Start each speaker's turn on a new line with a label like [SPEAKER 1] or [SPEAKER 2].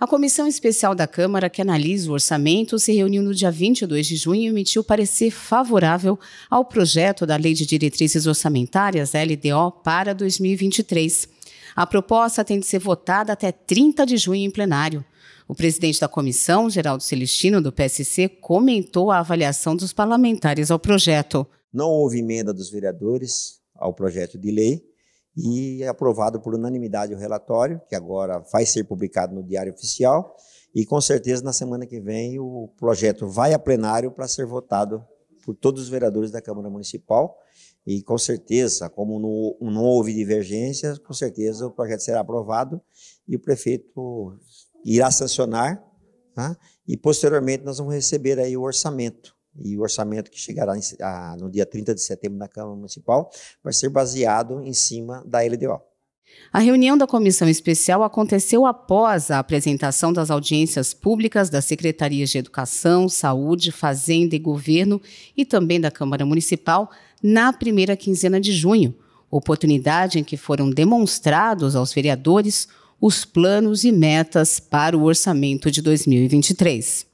[SPEAKER 1] A comissão especial da Câmara que analisa o orçamento se reuniu no dia 22 de junho e emitiu parecer favorável ao projeto da Lei de Diretrizes Orçamentárias, LDO, para 2023. A proposta tem de ser votada até 30 de junho em plenário. O presidente da comissão, Geraldo Celestino, do PSC, comentou a avaliação dos parlamentares ao projeto.
[SPEAKER 2] Não houve emenda dos vereadores ao projeto de lei e é aprovado por unanimidade o relatório, que agora vai ser publicado no Diário Oficial, e com certeza na semana que vem o projeto vai a plenário para ser votado por todos os vereadores da Câmara Municipal. E com certeza, como não, não houve divergências, com certeza o projeto será aprovado e o prefeito irá sancionar. Tá? E posteriormente nós vamos receber aí o orçamento e o orçamento que chegará em, a, no dia 30 de setembro na Câmara Municipal vai ser baseado em cima da LDO.
[SPEAKER 1] A reunião da comissão especial aconteceu após a apresentação das audiências públicas das secretarias de Educação, Saúde, Fazenda e Governo e também da Câmara Municipal na primeira quinzena de junho, oportunidade em que foram demonstrados aos vereadores os planos e metas para o orçamento de 2023.